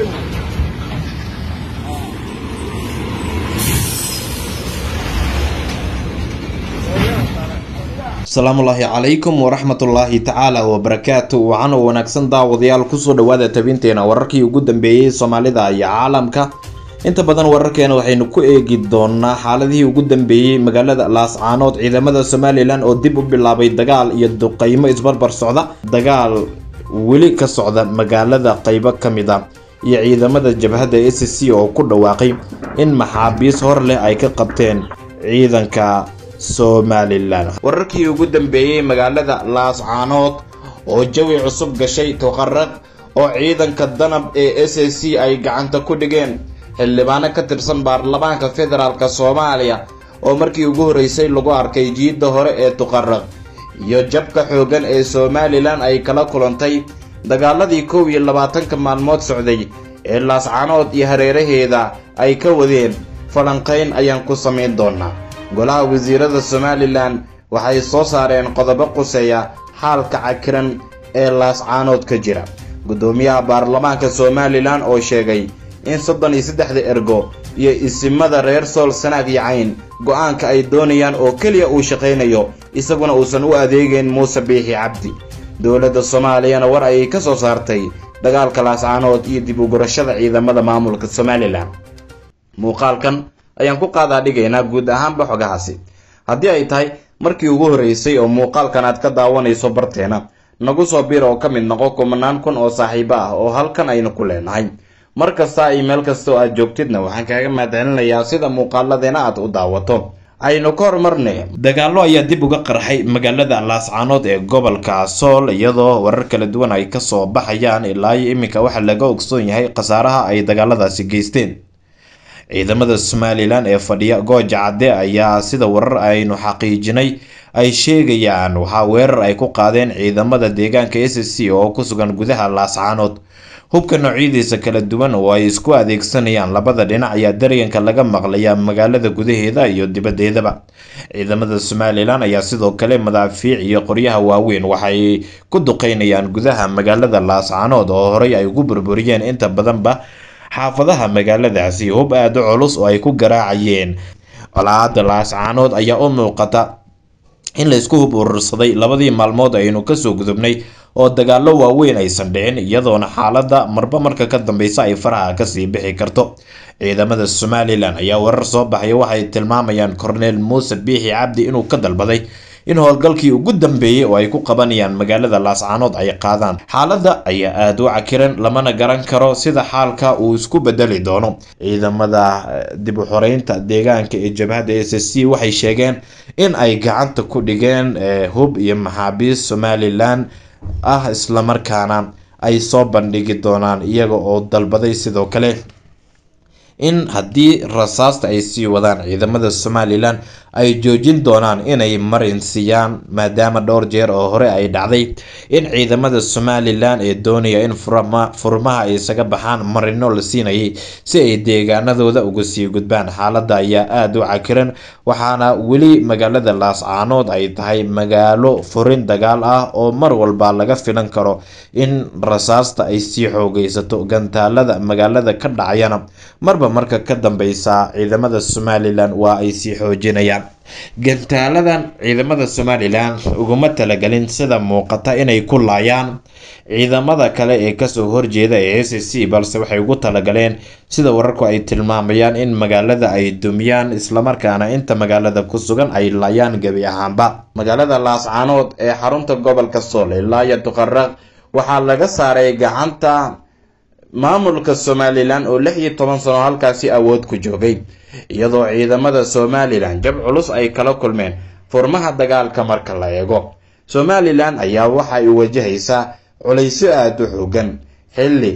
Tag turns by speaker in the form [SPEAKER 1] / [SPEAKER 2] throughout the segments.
[SPEAKER 1] asalaamullaahi calaykum waraxmatullaahi tacaala wabarakaatu waxaana wanaagsan daawadayaal kusoo dhawaada tabinteena wararkii ugu dambeeyey soomaalida iyo caalamka inta badan wararkeena waxaynu ku eegi doonaa xaaladihii ugu dambeeyey magaalada laascaanood ciidamada somalilan oo dib u bilaabay dagaal iyo duqaymo isbarbar socda dagaal weli ka socda magaalada qaybo ka mid a ah iyo ciidamada jabhadda s c oo ku dhawaaqay in maxaabiis hor leh ay ka qabteen ciidanka somalilan wararkii ugu dambeeyey magaalada laascaanood oo jawi cusub gashay tuqarraq oo ciidanka danab ee s c ay gacanta ku dhigeen xildhibaano ka tirsan baarlamaanka federaalk soomaaliya oo markii ugu horreysay lagu arkay jiidda hore ee tuqarraq iyo jabka xooggan ee somalilan ay kala kulantay dagaaladii koow iyo labaatanka maalmood socday ee laascanood iyo hareeraheeda ay ka wadeen falanqayn ayaan ku samayn doonaa golaha wasiirada somalilan waxay soo saareen qodobo quseeya xaalka cakiran ee laascaanood ka jira guddoomiyaha baarlamaanka somalilan oo sheegay in soddon iyo saddexda ergo iyo isimada reer sool sanaag yacayn go'aanka ay doonayaan oo keliya uu shaqaynayo isaguna uusan u adeegayn muuse biixi cabdi dowladda soomaaliyana war ayay ka soo saartay dagaalka laascaanood iyo dib ugurashada ciidamada maamulka somalilan muuqaalkan ayaan ku qaadaa dhigaynaa guud ahaanba xogahaasi haddii ay tahay markii ugu horreysay oo muuqaalkan aad ka daawanayso barteena nagu soo biir oo ka mid noqo kumanaan kun oo saaxiibo ah oo halkan aynu ku leenahay mar kasta iyo meel kasta oo aad joogtidna waxaan kaaga mahadcelinayaa sida muuqaaladeena aad u daawato aynu ka hormarne dagaallo ayaa dib uga qarxay magaalada laascaanood ee gobolka sool iyadoo warar kala duwan ay kasoo baxayaan ilaa iyo iminka waxaa laga ogsoon yahay khasaaraha ay dagaaladaasi geysteen ciidamada somalilan ee fadhiya gooja cadde ayaa sida warar aynu xaqiijinay ay sheegayaan waxaa weerar ay ku qaadeen ciidamada deegaanka s c oo ku sugan gudaha laascaanood hubka noocyadiisa kala duwan oo ay isku adeegsanayaan labada dhinac ayaa daryanka laga maqlayaa magaalada gudaheeda iyo dibaddeedaba ciidamada somalilan ayaa sidoo kale madaafiic iyo qoryaha waaweyn waxay ku duqeynayaan gudaha magaalada laascanood oo horey ay ugu burburiyeen inta badanba xaafadaha magaaladaasi hub aada culus oo ay ku garaacayeen colaada laascaanood ayaa u muuqata in laysku hub urursaday labadii maalmood aynu kasoo gudubnay oo dagaallo waaweyn aysan dhicin iyadoona xaaladda marba marka ka dambeysa ay faraha kasii bixi karto ciidamada somalilan ayaa warar soo baxay waxay tilmaamayaan cornel muuse biixi cabdi inuu ka dalbaday in howlgalkii ugu dambeeyey oo ay ku qabanayaan magaalada laascaanood ay qaadaan xaaladda ayaa aada u cakiran lamana garan karo sida xaalka uu isku bedeli doono ciidamada eh, dib u xoreynta deegaanka ee jabhadda s s c waxay sheegeen in ay gacanta ku dhigeen eh, hub iyo maxaabiis somalilan ah islamarkaana ay soo bandhigi doonaan iyaga oo dalbaday sidoo kale in haddii rasaasta ay sii wadaan ciidamada somalilan ay joojin doonaan inay marin siiyaan maadaama dhowr jeer oo hore ay dhacday in ciidamada somalilan ee doonaya in furmaha ay isaga baxaan marino la siinayay si ay deegaanadooda uga sii gudbaan xaaladda ayaa aada u cakiran waxaana weli magaalada laascaanood ay tahay magaalo furin dagaal ah oo mar walba laga filan karo in rasaasta ay sii xoogaysato gantaalada magaalada ka dhacayana marba sanadba marka ka dambeysa ciidamada somalilan waa ay sii xoojinayaan gantaaladan ciidamada somalilan uguma talagelin sida muuqata inay ku laayaan ciidamada kale ee kasoo horjeeda ee s c balse waxay ugu talagaleen sida wararku ay tilmaamayaan in magaalada ay dumiyaan islamarkaana inta magaalada ku sugan ay laayaan gebi ahaanba magaalada laascaanood ee xarunta gobolka sool ilaaya duqaraq waxaa laga saaray gacanta maamulka somalilan oo lix iyo toban sano halkaasi awood ku joogay iyadoo ciidamada somalilan jab culus ay kala kulmeen furmaha dagaalka marka la eego somalilan ayaa waxa ay wajahaysaa culaysyo aad u xoogan xilli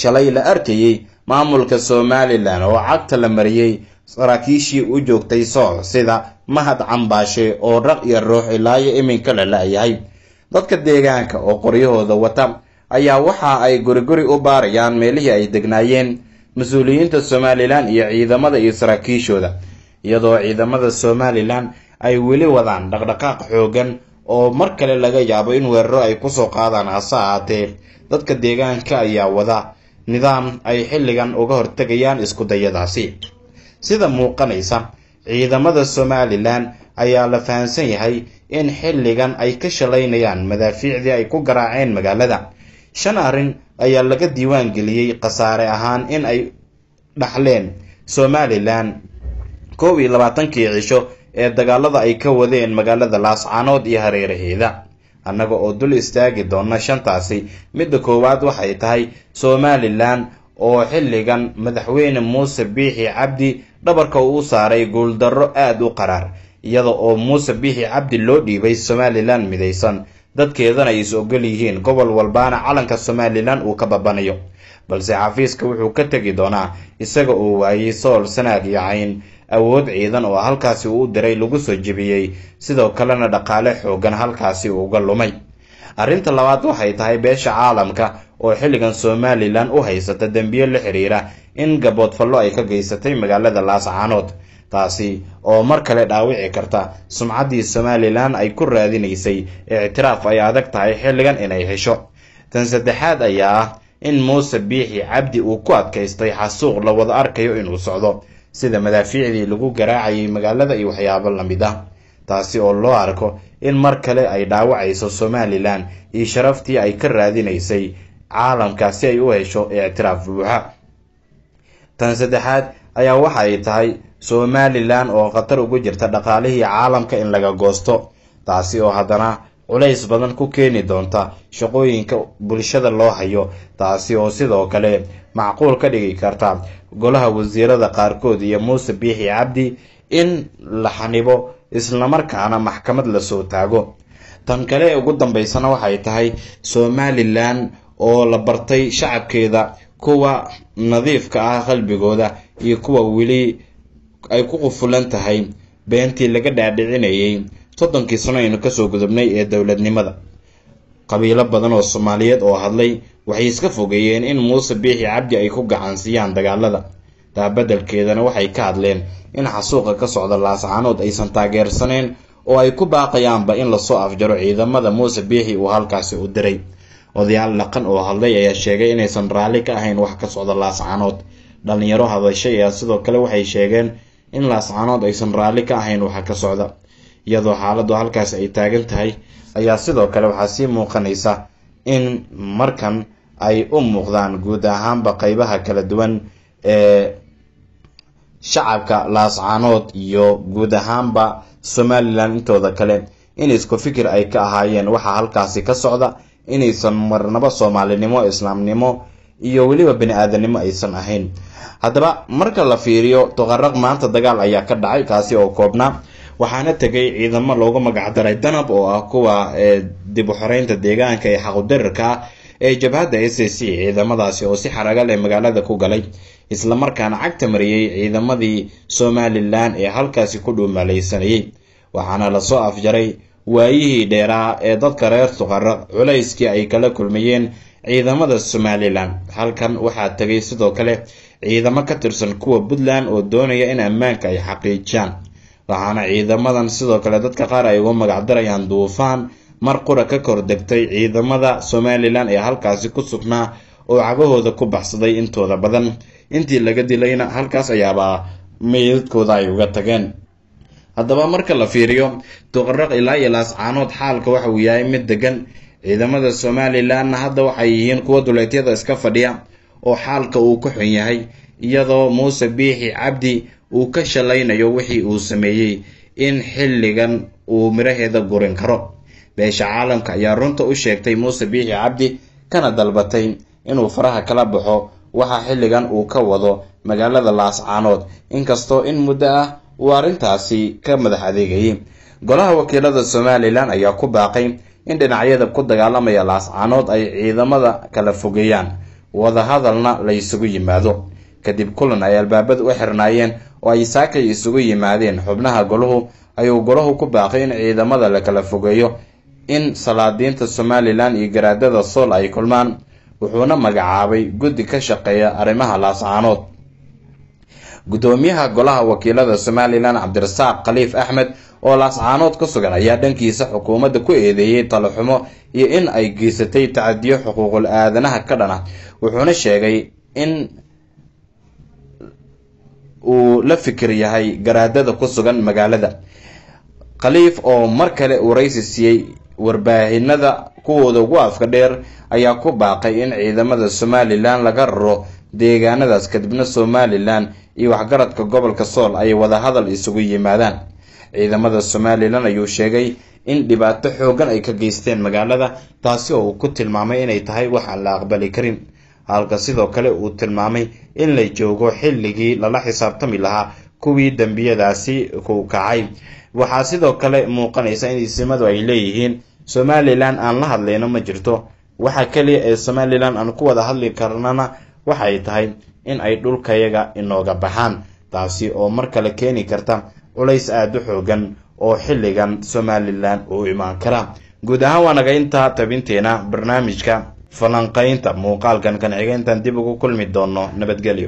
[SPEAKER 1] shalay la arkayey maamulka somalilan oo cagta la mariyey saraakiishii u joogtay sool sida mahad cambaashe oo raq iyo ruux ilaayo iminka la la-yahay dadka deegaanka oo qoryahooda wata ayaa waxa ay guriguri u baarayaan meelihii ay degnaayeen mas-uuliyiinta somalilan iyo ciidamada iyo saraakiishooda iyadoo ciidamada somalilan ay weli wadaan dhaqdhaqaaq xooggan oo mar kale laga yaabo in weeraro ay kusoo qaadaan hase ahaatee dadka deegaanka ayaa wada nidaam ay xilligan uga hortegayaan iskudayadaasi sida muuqanaysa ciidamada somalilan ayaa la fahamsan yahay in xilligan ay ka shalaynayaan madaafiicdii ay ku garaaceen magaalada shan arrin ayaa laga diiwaan geliyey khasaare ahaan in ay dhaxleen somalilan koob iyo labaatankii cisho ee dagaalada ay ka wadeen magaalada laascaanood iyo hareeraheeda annaga oo dul istaagi doona shantaasi midda koowaad waxay tahay somalilan oo xilligan madaxweyne muuse biixi cabdi dhabarka uu saaray guuldarro aada u qaraar iyada oo muuse biixi cabdi loo dhiibay somalilan midaysan dadkeedana ay is ogol yihiin gobol walbaana calanka somalilan uu ka babanayo balse xafiiska wuxuu ka tegi doonaa isaga oo waayey sool sanaag iyo cayn awood ciidan oo halkaasi uu u diray lagu soo jebiyey sidoo kalena dhaqaale xooggan halkaasi uuga lumay arrinta labaad waxay tahay beesha caalamka oo xilligan somalilan u haysata dembiyo la xidhiira in gaboodfallo ay ka geysatay magaalada laascaanood taasi oo mar kale dhaawici karta sumcaddii somalilan ay ku raadinaysay ictiraaf ay adag tahay xilligan inay hesho tan saddexaad ayaa ah in muuse biixi cabdi uu ku adkaystay xasuuq la wada arkayo inuu socdo sida madaafiicdii lagu garaacayay magaalada iyo waxyaabo la mid ah taasi oo loo arko in mar kale ay dhaawacayso somalilan iyo sharaftii ay ka raadinaysay caalamka si ay u hesho ictiraaf buuxa tan saddexaad ayaa waxa ay tahay somalilan oo khatar ugu jirta dhaqaalihii caalamka in laga goosto taasi oo haddana culays badan ku keeni doonta shaqooyinka bulshada loo hayo taasi oo sidoo kale macquul ka dhigi karta golaha wasiirada qaarkood iyo muuse biixi cabdi in la xanibo islamarkaana maxkamad lasoo taago tan kale ugu dambaysana waxay tahay somalilan oo la bartay shacabkeeda kuwa nadiifka ah qalbigooda iyo kuwa weli ay ku qufulan tahay beentii laga dhaadhicinayay soddonkii sano aynu kasoo gudubnay ee dowladnimada qabiilo badan oo soomaaliyeed oo hadlay waxay iska fogeeyeen in muuse biixi cabdi ay ku gacansiiyaan dagaalada taabadelkeedana waxay ka hadleen in xasuuqa ka socda laascaanood aysan taageersaneen oo ay ku baaqayaanba in lasoo afjaro ciidamada muuse biixi uu halkaasi u diray odayaal dhaqan oo hadlay ayaa sheegay inaysan raalli ka ahayn wax ka socda laascaanood dhallinyaro hadashay ayaa sidoo kale waxay sheegeen in laascaanood aysan raalli ka ahayn waxa ka socda iyadoo xaaladdu halkaas ay taagan tahay ayaa sidoo kale waxaa sii muuqanaysa in markan ay u muuqdaan guud ahaanba qeybaha kala duwan ee shacabka laascaanood iyo guud ahaanba somalilan intooda kale in isku fikir ay ka ahaayeen waxa halkaasi ka socda inaysan marnabo soomaalinimo islaamnimo iyo weliba bini aadanimo aysan ahayn haddaba marka la fiiriyo doqaraq maanta dagaal ayaa ka dhacay kaasi oo koobnaa waxaana tegay ciidamo loogu magacdaray danab oo ah kuwa eh, dib u xoreynta deegaanka ee xaqudirirka ee jabhadda s c ciidamadaasi oo si xaraga leh magaalada ku galay isla markaana cagta mariyey ciidamadii somalilan ee halkaasi ku dhuumalaysanayey waxaana lasoo afjaray waayihii dheeraa ee dadka reer tuqaraq culayskii ay kala kulmayeen ciidamada somalilan halkan waxaa tegay sidoo kale ciidamo ka tirsan kuwa puntland oo doonaya in ammaanka ay xaqiijiyaan waxaana ciidamadan sidoo kale dadka qaar ay uga magacdarayaan duufaan mar qura ka kor degtay ciidamada somalilan ee halkaasi ku sugnaa oo cagahooda ku baxsaday intooda badan intii laga dilayna halkaas ayaaba meydadkooda ay uga tageen haddaba marka la fiiriyo duqaraq ilaa iyo laascaanood xaalka waxa uu yahay mid degan ciidamada somalilanna hadda waxay yihiin kuwa duleetyada iska fadhiya oo xaalka uu ku xun yahay iyadoo muuse biixi cabdi uu ka shallaynayo wixii uu sameeyey in xilligan uu miraheeda gurin karo beesha caalamka ayaa runta u sheegtay muuse biixi cabdi kana dalbatay inuu faraha kala baxo waxa xilligan uu ka wado magaalada laascaanood inkastoo in muddo ah uu arrintaasi ka madax adeegayay golaha wakiilada somalilan ayaa ku baaqay in dhinacyada ku dagaalamaya laascaanood ay ciidamada kala fogeeyaan wadahadalna la isugu yimaado kadib kulan ay albaabada u xirnaayeen oo ay saakay isugu yimaadeen xubnaha golahu ayuu golahu ku baaqay in ciidamada la kala fogeeyo in salaadiinta somalilan iyo garaadada sool ay kulmaan wuxuuna magacaabay guddi ka shaqeeya arrimaha laascaanood gudoomiyaha golaha wakiilada somalilan cabdirasaaq khaliif axmed oo laascaanood ka sugan ayaa dhankiisa xukuumadda ku eedeeyey talaxumo iyo in ay geysatay tacadiyo xuquuqul aadanaha ka dhana wuxuuna sheegay in uu la fikir yahay garaadada ku sugan magaalada khaliif oo mar kale waraysi siiyey warbaahinada kuwooda ugu afka dheer ayaa ku baaqay in ciidamada somalilan laga raro deegaanadaas kadibna somalilan iyo waxgaradka gobolka sool ay hadal isugu yimaadaan ciidamada somalilan ayuu sheegay in dhibaato xooggan ay ka geysteen magaalada taasi oo uu ku tilmaamay inay tahay wax aan la aqbali karin halka sidoo kale uu tilmaamay in la joogo xilligii lala xisaabtami lahaa kuwii dembiyadaasi ku kacay waxaa sidoo kale muuqanaysa in isimadu ay leeyihiin somalilan aan la hadlayno ma jirto waxa keliya ee somalilan aan ku wada hadli karnana waxay tahay in ay dhulkayaga inooga baxaan taasi oo mar kale keeni karta culays aada u xoogan oo xilligan somalilan uu imaan kara guud ahaan waa naga tabinteena barnaamijka falanqaynta muuqaalkan kancigayntan dib ugu kulmi doono nabadgelyo